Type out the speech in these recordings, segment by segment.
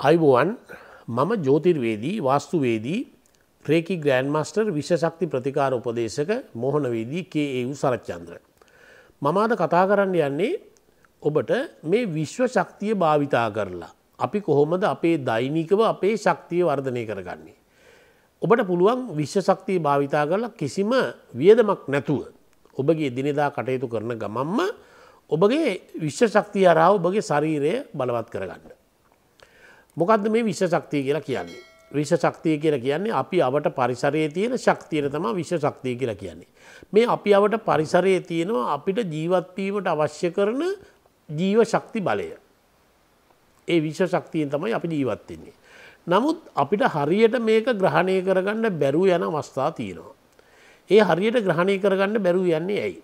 අයිබෝවන් මම ජෝතිර්වේදී වාස්තුවේදී ප්‍රේකි ග්‍රෑන්මස්ටර් විශෂක්ති ප්‍රතිකාර උපදේශක මොහනවේදී කේඒවු සරච්චන්ද්‍ර. මමාද කතා කරන්න යන්නේ ඔබට මේ විශ්ව ශක්තිය භාවිතා කරලා. අපි කොහොමද අපේ දෛනිකව අපේ ශක්තිය වර්ධනය කරගන්නේ. ඔබට පුළුවන් විශ්ව ශක්තිය භාවිතා කරලා කිසිම වියදමක් නැතුව. ඔබගේ දිනෙදා කටයුතු කරන ගමම්ම ඔබගේ විශ්ව ශක්තිය අරාව ඔබගේ ශරීරය බලවත් කරගන්න. මොකක්ද මේ විශ්ව ශක්තිය කියලා කියන්නේ. විශ්ව ශක්තිය කියලා කියන්නේ අපි අවට පරිසරයේ තියෙන ශක්තියට තම විශ්ව ශක්තිය කියලා කියන්නේ. මේ අපි අවට පරිසරයේ තියෙනවා අපිට ජීවත්වීමට අවශ්‍ය කරන ජීව ශක්ති බලය. ඒ විශ්ව ශක්තියෙන් තමයි අපි ජීවත්වෙන්නේ. නමුත් අපිට හරියට මේක ග්‍රහණය කරගන්න බැරුව යන අවස්ථා තියෙනවා. ඒ හරියට ග්‍රහණය කරගන්න බැරුව යන්නේ ඇයි.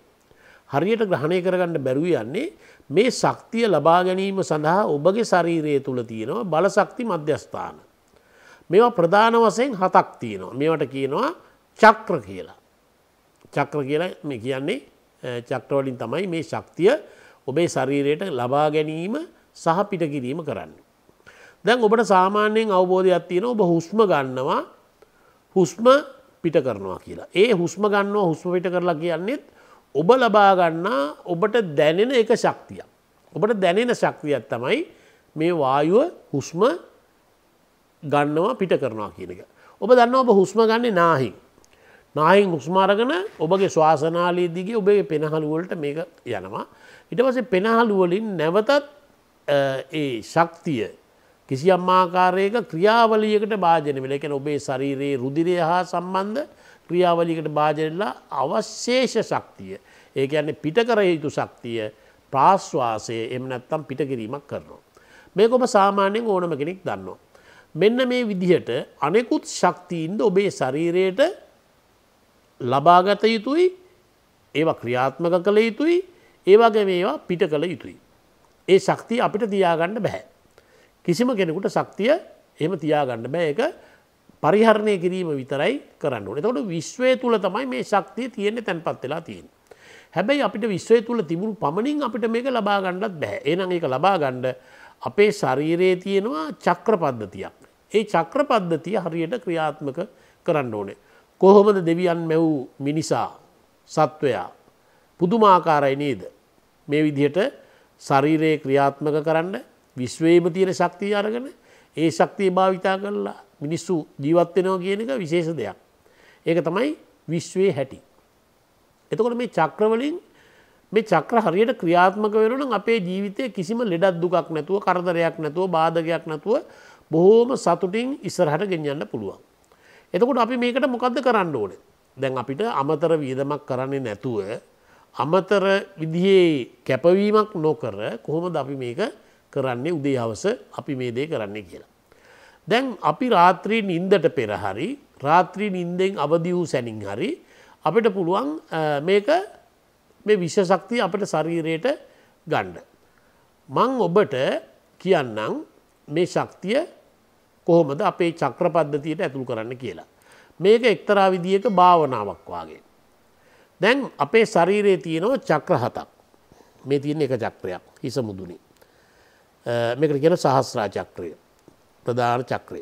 හරියට ග්‍රහණය කරගන්න බැරුව යන්නේ මේ ශක්තිය ලබා ගැනීම සඳහා ඔබගේ ශරීරය තුළ තියෙනවා බලශක්ති මධ්‍යස්ථාන. මේවා ප්‍රධාන වසයෙන් හතක් තියෙනවා. මේවට කියනවා චක්‍ර කියලා. චක්‍ර කියලා මේ කියන්නේ චක්‍රවලින් තමයි මේ ශක්තිය ඔබේ ශරීරයට ලබා ගැනීම සහ පිටකිරීම කරන්න. දැන් ඔබට සාමාන්‍යයෙන් අවබෝධයක් තියෙන ඔබ හුස්ම ගන්නවා හුස්ම පිට කරනවා කියලා. ඒ හුස්ම ගන්නවා හුස්ම පිට කරලා කියන්නේෙත් ඔබ ලබාගන්නා ඔබට දැනෙන එක ශක්තියක්. ඔබට දැනෙන ශක්තියක් තමයි මේ වායුව හුස්ම ගන්නවා පිට කරනවා කියන එක. ඔබ දන්න ඔබ හුස්ම ගන්නේ නාහි. නාහින් හුස්මාරගන ඔබගේ ශවාසනාලයේදිගේ ඔබේ පෙනහළුවලට මේක යනවා. ඉට පසේ පෙනහළුවලින් නැවතත් ශක්තිය කිසියම් ආකාරයක ක්‍රියාවලියකට භාජන වෙල එකන ඔබේ ශරීරයේ රුදිරය හා සම්බන්ධ ක්‍රියාවලිකට භාජනලා අවශේෂ ශක්තිය. ඒ කියන්නේ පිට කර යුතු ශක්තිය ප්‍රාශ්වාසය එම නැත්තම් පිටකිරීමක් කරනවා. මේකොම සාමාන්‍යයෙන් ඕනම කෙනෙක් දන්නවා. මෙන්න මේ විදිහට අනෙකුත් ශක්තිීන්ද ඔබේ ශරීරයට ලබාගත යුතුයි ඒවා ක්‍රියාත්මක කළ යුතුයි ඒවගේ මේවා පිට කළ යුතුයි. ඒ ශක්තිය අපිට තියාගන්න බැහැ. කිසිම කෙනෙකුට ශක්තිය එම තියාගන්න බෑ එක පරිහරණය කිරීම විතරයි කරන්න එතකොට විශ්වය තුළ තමයි මේ ශක්තිය තියෙන්නේ තැන්පත් වෙලා තියෙන. හැබැයි අපිට විශ්වය තුළ තිබුණු පමණින් අපිට මේක ලබාගණ්ඩත් බෑ ඒනම් එක ලබාගණ්ඩ අපේ ශරීරයේ තියෙනවා චක්‍ර පද්ධතියක්. ඒ චක්‍ර පද්ධතිය හරියට ක්‍රියාත්මක කරන්න ඕනේ. කොහොමද දෙවියන් මැව් මිනිසා සත්වයා පුදුමාකාරයි නේද. මේ විදිහට ශරීරයේ ක්‍රියාත්මක කරන්න විශ්වේම තියෙන ශක්තිය අරගෙන ඒ ශක්තිය භාවිතා කරලා මිනිස්සු ජීවත්වෙනෝ කියන එක විශේෂ දෙයක්. ඒක තමයි විශ්වයේ හැටි. එතකොට මේ චක්‍රවලින් මේ චක්‍ර හරියට ක්‍රියාත්මක වෙනනම් අපේ ජීවිතය කිසිම ලෙඩත් දුකක් නැතුව කරදරයක් නැතුව බාධගයක් නැතුව බොහෝම සතුටින් ඉස්සරහට ගෙන්යන්න පුළුවන්. එතකොට අපි මේකට මොකක්ද කරන්න ඕන. දැන් අපිට අමතර වියදමක් කරන්නේ නැතුව අමතර විදියේ කැපවීමක් නොකර කොහොමද අපි මේක කරන්නේ උදේ අවස අපි මේ දේ කරන්නේ කියලා. දැන් අපි රාත්‍රී නින්දට පෙරහරි රාත්‍රී නින්දෙන් අවදි වූ සැනින් හරි අපිට පුළුවන් මේක මේ විශ්ෂක්ති අපට ශරීරයට ගණ්ඩ. මං ඔබට කියන්නම් මේ ශක්තිය කොහොමද අපේ චක්‍ර පද්ධතියට ඇතුළ කරන්න කියලා. මේක එක්තරා විදිියක භාවනාවක් වගේ. දැන් අපේ ශරීරයේ තියෙනව චක්‍ර හතක් මේ තියෙන එක චක්‍රයක් හිස මුදුනි. මේකට කියන සහස්රා චක්‍රය ප්‍රධාන චක්‍රය.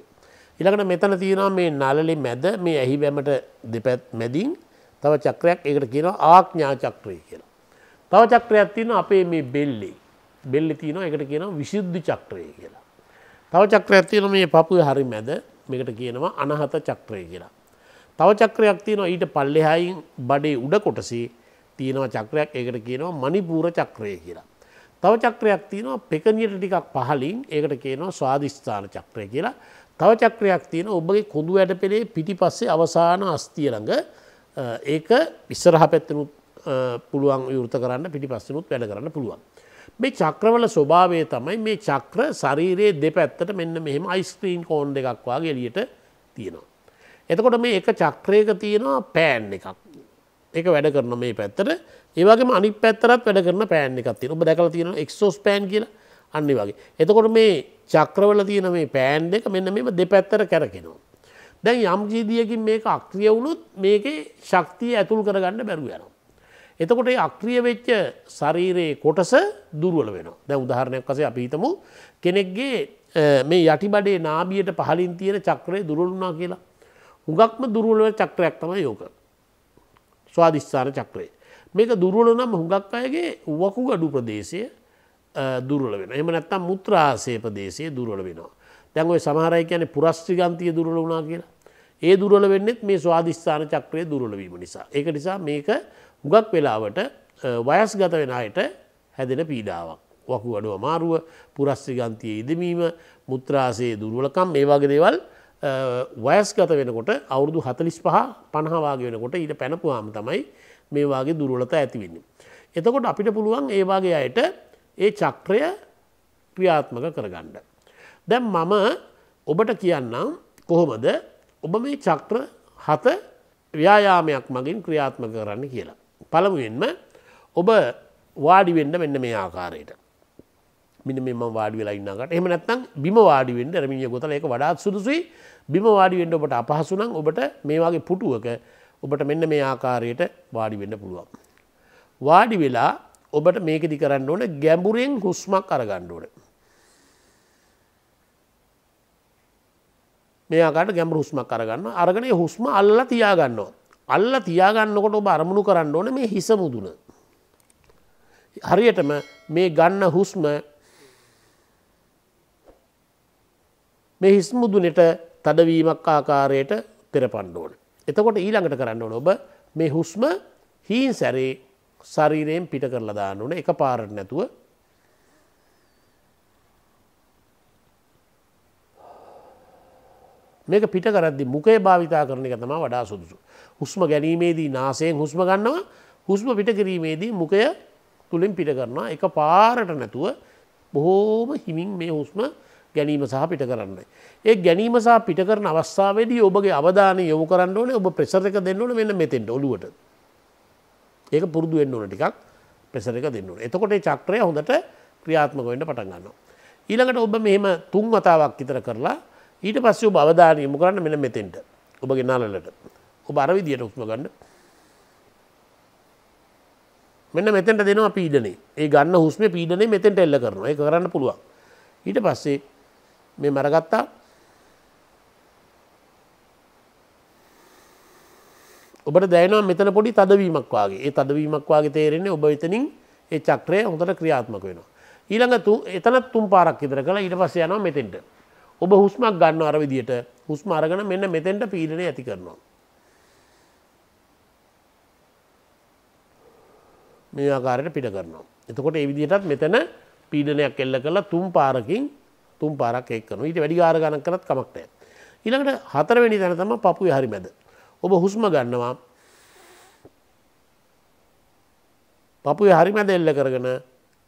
ඉළඟට මෙතන තියෙනවා මේ නලලි මැද මේ ඇහි වැමට දෙපැත් මැදින් තව චක්‍රයක් ඒකට කියනවා ආඥා චක්‍රය කියලා. තව චක්‍රයක් තියෙනවා අපේ මේ බෙල්ලේ. බෙල්ලේ තියෙනවා ඒකට කියනවා විසුද්ධි චක්‍රය කියලා. තව චක්‍රයක් තියෙනවා මේ පපුවේ හරි මැද මේකට කියනවා අනහත චක්‍රය කියලා. තව චක්‍රයක් තියෙනවා ඊට පල්ලෙහායින් බඩේ උඩ කොටසේ තියෙනවා චක්‍රයක් ඒකට කියනවා මණිපූර චක්‍රය කියලා. තව චක්‍රයක් තියෙනවා පෙකනියට ටිකක් පහලින් ඒකට කියනවා ස්වාධිෂ්ඨාන චක්‍රය කියලා. තව චක්‍රයක් තියෙන ඔබගේ කොඳු වැඩ පෙළේ පිටිපස්සේ අවසාන අස්තිය ළඟ ඒක ඉස්සරහ පැත්තනුත් පුළුවන් යුෘත කරන්න පිටිපස්සනුත් වැඩ කරන්න පුළුවන්. මේ චක්‍රවල ස්වභාවය තමයි මේ චක්‍ර ශරීරයේ දෙපැත්තට මෙන්න මෙහෙම අයිස්ක්‍රීන් කෝන්් එකක් වගේ එලියට තියෙනවා. එතකොට මේ එක චක්‍රයක තියෙනවා පෑන් එකක් එක වැඩ කරන මේ පැත්තට ඒවගේ අනි පැත්තරත් වැඩ කරන පෑන් එකක් තින ඔබ දැකල තියෙන එක්සෝස් පෑන් කියල අන්න වගේ. එතකොට මේ චක්‍රවල තියෙන මේ පෑන්් එක මෙන්න මෙම දෙපැත්තර කැරකෙනවා. දැන් යම්ජීදියකින් මේක අක්‍රිය වුණුත් මේකේ ශක්තිය ඇතුල් කරගන්න බැරුව යනවා. එතකොට අක්‍රිය වෙච්ච ශරීරයේ කොටස දුර්වල වෙන දැ උදාහරණයක් වසේ අපිහිතමු කෙනෙක්ගේ මේ යටිබඩේ නාබියට පහලින් තියෙන චක්‍රය දුරලුනා කියලා. හුඟක්ම දුරුවලව චක්‍රයක් තම යෝක. ස්වාධිස්ථාන චක්‍රයේ. මේක දුරුවල නම් හුඟක් අයගේ වකු ගඩු ප්‍රදේශය දුරල වෙන එම නැත්තම් මුත්‍රාසය ප්‍රදේශය දුරල වෙනවා. දැන්ඔයි සමහරයි කියන පුරස්්්‍රිගන්තිය දුරල වනා කියලා. ඒ දුරල වෙන්නෙත් මේ ස්වාධිස්ථාන චක්‍රය දුරලවීම නිසා. ඒක නිසා මේක හුගක් වෙලාවට වයස් ගත වෙන අයට හැදෙන පීඩාවක්. වකු අඩුව අමාරුව පුරස්්‍රිගන්තිය ඉදමීම මුත්‍රාසේ දුරුවලකම් මේ වගේ දේවල් වයස්ගත වෙනකොට අවුරුදු හතලිස් පහ පණහවාගේ වෙනකොට ඊට පැනපුවාම තමයි මේවාගේ දුරුවලත ඇතිවෙන්න. එතකොට අපිට පුළුවන් ඒවාගේ අයට ඒ චක්‍රය ක්‍රියාත්මක කරගණ්ඩ. දැම් මම ඔබට කියන්නම් කොහොමද ඔබ මේ චක්‍ර හත ව්‍යායාමයක් මගින් ක්‍රියාත්ම කරන්න කියලා. පළමුවෙන්ම ඔබ වාඩිවෙන්න මෙන්න මේ ආකාරයට. මිනි මෙම වාඩි වෙලා ඉන්නකට එම නැත්තම් බිම වාඩිවෙන්ට රමිය ගොතල එක වඩාත් සුදුසුයි බිම වාඩිවෙන්ට ඔබට අපහසුනම් ඔබට මේ වගේ පුටුවක ඔබට මෙන්න මේ ආකාරයට වාඩිවෙන්න පුළුවන්. වාඩි වෙලා ඔබට මේකෙදි කරන්න ඕන ගැඹුරෙන් හුස්මක් අරගණ්ඩුවට මේයාකට ගැඹ හුස්මක් කරගන්න අරගනේ හුස්ම අල්ල තියාගන්නවා. අල්ල තියාගන්නකොට ඔබ අරමුණු කරන්න ඕන මේ හිස මුදුන. හරියටම මේ ගන්න හුස්ම මේ හිස්මුදුනට තදවීමක් ආකාරයට පෙරපණ්ඩ ඕන. එතකොට ඊළඟට කරන්න ඕන ඔබ මේ හුස්ම හීන් සැරේ ශරීරයෙන් පිට කරලා දාන්න ඕන එක පාරට නැතුව මේක පිට කරද්දි මුකේ භාවිතා කරන එක තමා වඩා සුදුසු. හුස්ම ගැනීමේදී නාසයෙන් හුස්ම ගන්නවා හුස්ම පිට කිරීමේදී මුකය තුළින් පිට කරනවා එක පාරට නැතුව බොහෝම හිමින් මේ හුස්ම ගැනීම සහ පිට කරන්න. ඒ ගැනීම සහ පිට කරන අවස්ථාවේදී ඔබගේ අවධානය යොමු කරන්න ඕනේ ඔබ ප්‍රෙසර එක දෙන්න ඕනේ මෙන්න මෙතෙන්ට ඔලුවට. ඒක පුරුදු වෙන්න ඕන ටිකක් ප්‍රෙසර එක දෙන්න ඕනේ. එතකොට මේ චක්‍රය හොඳට ක්‍රියාත්මක වෙන්න පටන් ගන්නවා. ඊළඟට ඔබ මෙහෙම තුන් වතාවක් විතර කරලා ඊට පස්සෙ බවධානය යොමු කරන්න මෙන මෙතෙන්ට ඔබ ගෙනාලලට ඔබ අරවිදියට උත්ම ගන්න මෙන්න මෙතැට දෙනවා පීඩනේ ඒ ගන්න හුස්ම පීඩනේ මෙතෙන්ට එල්ල කරන ඒ කරන්න පුළුවන් ඊට පස්සේ මේ මරගත්තා ඔබට දැනවා මෙතන පොඩි තදවීමක් වගේ ඒ තදවීමක් වගේ තේරෙන්නේ ඔබ එතනින් ඒ චක්‍රය හොඳට ක්‍රියාත්මක වෙනවා ඊළඟ එතනත් තුම් පාරක් ඉදර කළ ඊට පස්ස යනවා මෙතෙන්ට ඔබ හුස්මක් ගන්න අර විදියට හුස්ම අරගෙන මෙන්න මෙතෙන්ට පීඩනය ඇති කරනවා. මේ ආකාරයට පිට කරනවා. එතකොට ඒ විදිහටත් මෙතන පීඩනයක් එල්ල කරලා තුන් පාරකින් තුන් පාරක් එක් කරනවා. ඊට වැඩි ආර ගණන් කරත් කමක් නැහැ. ඊළඟට හතරවෙනි තැන තමයි පපුවේ හරි මැද. ඔබ හුස්ම ගන්නවා. පපුවේ හරි මැද එල්ල කරගෙන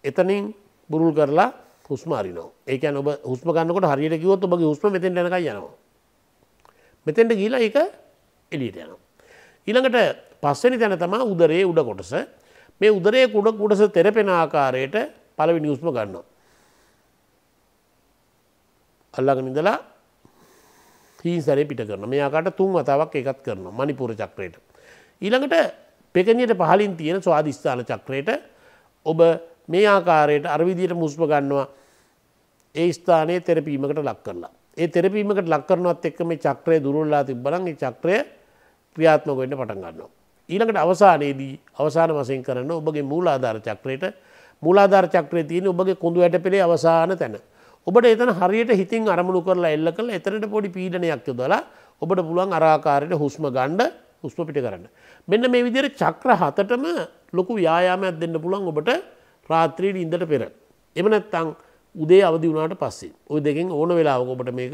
එතනින් බුරුල් කරලා හුස්මාරිනෝ ඒක ඔබ හුස්ම ගන්නකොට හරියට කිවොත් ඔබගේ හුස්ම මෙතෙන් ැනක යනවා. මෙතෙන්ට ගීලා එක එලියට යනවා. ඊළඟට පස්සනි තැන තමා උදරේ උඩ කොටස මේ උදරේ කුඩ කුඩස තෙරපෙන ආකාරයට පළවි නිියස්ම ගන්නවා. අල්ලගනිදලා හීසරේ පිට කරන මේයාකට තුන් වතාවක් එකත් කරන මනිපුර චක්‍රයට. ඊළඟට පෙකනියට පහලින් තියෙන ස්වාධිස්ථාන චක්‍රයට ඔබ මේ ආකාරයට අරවිදියට මුස්ම ගන්නවා ඒ ස්ථානයේ තෙරපීමකට ලක් කරලා. ඒ තෙරපීමකට ලක් කරනවත් එක්ක මේ චක්‍රය දුරල්ලා තිබ්බලන් ඒ චක්‍රය ක්‍රියාත්මක වෙන්න පටන් ගන්නවා. ඊළඟට අවසානයේදී අවසාන වශයෙන් කරන ඔබගේ මූලාධාර චක්‍රයට මූලාධාර චක්‍රය තියෙන ඔබගේ කුඳු ඇට පෙළේ අවසාන තැන. ඔබට එතන හරියට හිතින් අරමුණු කරලා එල්ල කළ එතනට පොඩි පීඩනයක් යොදලා ඔබට පුළුවන් අරාකාරයට හුස්ම ගණ්ඩ හුස්ම පිට කරන්න. මෙන්න මේ විදිර චක්‍ර හතටම ලොකු යායාමයක් දෙන්න පුළුවන් ඔබට රාත්‍රීට ඉඳට පෙර. එම නැත්තං උදේ අවදි වුණට පස්සේ ඔය දෙකෙන් ඕන වෙලාවක ඔබට මේක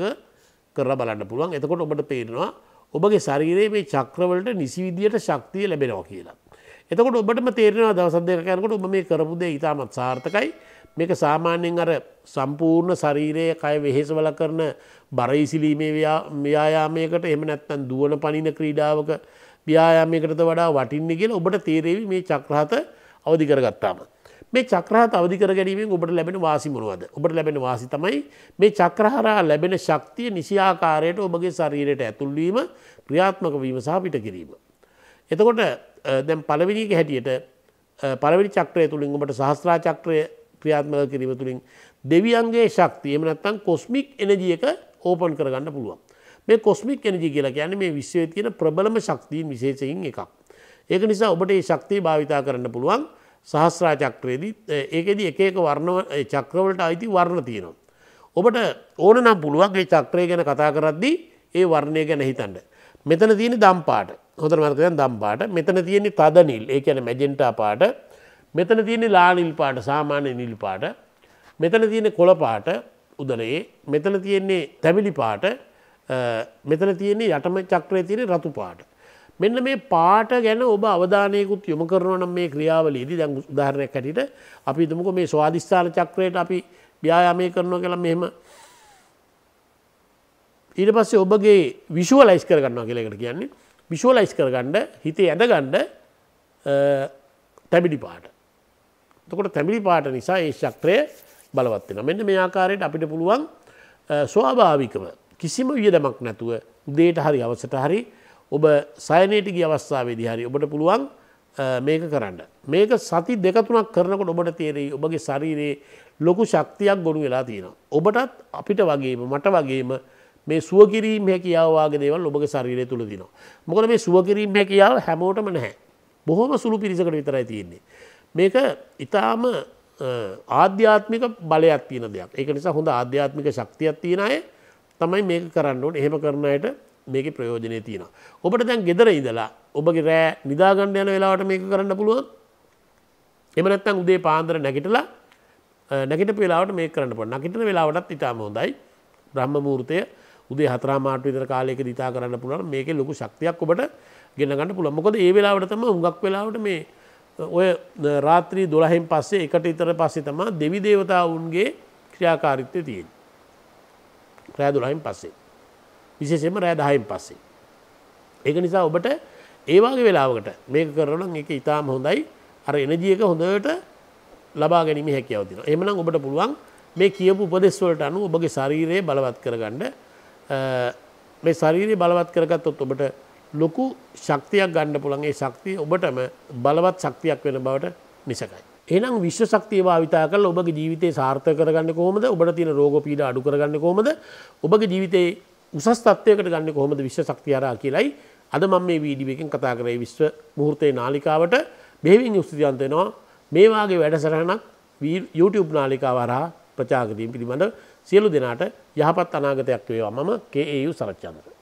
කර බලන්න පුළුවන් එතකොට ඔබට පේරෙනවා ඔබගේ ශරීරයේ මේ චක්‍රවලට නිසිවිදියට ශක්තිය ලැබෙනවා කියලා. එතකොට ඔබටම තේරෙනවා දවස දෙක යනකොට ඔබ මේ කරපු දේ ඉතාමත් සාර්ථකයි මේක සාමාන්‍යයෙන් අර සම්පූර්ණ ශරීරය කය වෙහෙසවල කරන බරයිසිලීමේ ව්‍යයාමයකට එම නැත්තන් දුවන පනින ක්‍රීඩාවක ව්‍යයාමයකටද වඩා වටින්නේ කියලා ඔබට තේරේවි මේ චක්‍රහත අවධි කරගත්තාම. මේ චක්‍රහත අවධිකර ගැනීමෙන් ඔබට ලැබෙන වාසිමුණුවද ඔබට ලැබෙන වාසි තමයි මේ චක්‍රහරා ලැබෙන ශක්තිය නිසියාකාරයට ඔබගේ ශරීරයට ඇතුල්වීම ක්‍රියාත්මක වීම සහ පිට කිරීම. එතකොට දැම් පළවිනික හැටියට පළවිනි චක්‍රය තුළින් ඔබට සහස්ත්‍රා චක්‍රය ක්‍රියාත්මක කිරීම තුළින් දෙවියන්ගේ ශක්තියම නැත්තන් කොස්මික් එනජියක ඕපන් කරගන්න පුළුවන්. මේ කොස්මික් එනජි කියලා ගැන මේ විශ්වය තියෙන ප්‍රබලම ශක්තිීන් විශේෂයෙන් එකක්. ඒක නිසා ඔබට ඒ ශක්තිය භාවිතා කරන්න පුළුවන්. සහස්රා චක්‍රයේදී ඒකෙදි එක එක වර්ණ චක්‍රවලට අයිති වර්ණ තියෙනවා. ඔබට ඕන නම් පුළුවන්ගේ චක්‍රය ගැන කතා කරද්දී ඒ වර්ණය ගැන හිතන්න. මෙතන තියෙන දම්පාට හොඳ මතකයන් දම්පාට මෙතන තියෙන්නේ තද නිල් ඒ කියන මැජෙන්ටා පාට මෙතන තියෙන්නේ ලානිල් පාට සාමාන්‍ය නිල් පාට මෙතන තියෙන කොළ පාට උදලයේ මෙතන තියෙන්නේ තැමිලි පාට මෙතන තියෙන්නේ යටම චක්‍රය තියෙන රතු පාට මෙන්න මේ පාට ගැන ඔබ අවධානයකුත් යොම කරනව නම් මේ ක්‍රියාවලේදී දැන් උදාහරණයක් හැටියට අපි තුමක මේ ස්වාධිස්ථාන චක්‍රයට අපි ව්‍යායාමය කරනවා කියලා මෙහෙම ඊට පස්සේ ඔබගේ විශුවලයිස් කරගන්නවා කියලකට කියන්නේ විශුවලයිස් කරගන්න හිතේ ඇඳගන්න තැබිඩි පාට තකොට තැමිලි පාට නිසා ඒ ශක්‍රය බලවත්වෙන මෙන්න මේ ආකාරයට අපිට පුළුවන් ස්වාභාවිකව කිසිම වියදමක් නැතුව උදේට හරි අවසට හරි ඔබ සයනයට ගිය අවස්ථාවේදී හරි ඔබට පුළුවන් මේක කරන්න. මේක සති දෙකතුනක් කරනකොට ඔබට තේරෙයි ඔබගේ ශරීරයේ ලොකු ශක්තියක් ගොඩු වෙලා තියෙන. ඔබටත් අපිට වගේම මට වගේම මේ සුවකිරීම හැකියාවවාගේ දේවල් ඔබගේ ශරීරය තුළ දිනවා. මොකද මේ සුවකිරීම හැකියාව හැමෝටම නැහැ. බොහොම සුළු පිරිසකට විතරයි තියෙන්නේ. මේක ඉතාම ආධ්‍යාත්මික බලයක් තියෙන දෙයක්. ඒක නිසා හොඳ ආධ්‍යාත්මික ශක්තියක් තියෙන අය තමයි මේක කරන්න ඕනේ. එහෙම කරන අයට මේක ප්‍රයෝජනය තියෙන. ඔබට දැන් ගෙදර ඉඳලා ඔබගේ රෑ නිදාගන්න යන වෙලාවට මේක කරන්න පුළුවන් එමනත්තං උදේ පාන්දර නැගිටලා නැගට පෙලාවට මේ කරන්න පොට නකිටන වෙලාවටත් ඉතාම හොඳයි බ්‍රහ්ම මූර්තය උදේ හතරාමාට විතර කාලයක දිතා කරන්න පුළුවන් මේක ලොකු ශක්තියක් ඔබට ගෙනගන්න පුළුවන් මොකද ඒ වෙලාවටතම උඟක් වෙලාවට මේ ඔය රාත්‍රී දොළහෙන් පස්සේ එකට ඉතර පස්සේ තමා දෙවි දේවතාවුන්ගේ ක්‍රියාකාරිත්වය තියෙන් ක්‍රෑ දොළහින් පස්සේ විශේෂෙන්ම රෑ දහයෙන් පස්සේ. ඒක නිසා ඔබට ඒවාගේ වෙලාවකට මේක කරනන් එක ඉතාම හොඳයි අර එනජියක හොඳට ලබා ගැනීම හැකවතින එමන ඔබට පුළුවන් මේ කියපු උපදෙස්වලට අනු ඔබගේ ශරීරයේ බලවත් කරගන්න මේ ශරීරය බලවත් කරගත්තොත් ඔබට ලොකු ශක්තියක් ගණ්ඩ පුළන්ගේ ශක්තිය ඔබටම බලවත් ශක්තියක් වෙන බවට නිසකයි. එනම් විශ්ව ශක්තිය භාවිතා කල ඔබගේ ජීවිතය සාර්ථ කරගන්න කොමද ඔබට තින රෝගපීඩ අඩු කරගන්න කොමද ඔබගේ ජීවිතයේ උසස් තත්වයකට ගන්න කොහොමද විශ්ව ශක්තියාරා කියලයි අද මම මේ වීඩියුවකින් කතා කරේ විශ්ව මුහුර්තයේ නාලිකාවට බෙහෙවින් උස්තිදන්ත වෙනවා මේ වාගේ වැඩසටහනක් YouTube නාලිකාව හරහා ප්‍රචාර කිරීම පිළිබඳ සියලු දෙනාට යහපත් අනාගතයක් වේවා මම KAU සරච්චන්ද්‍ර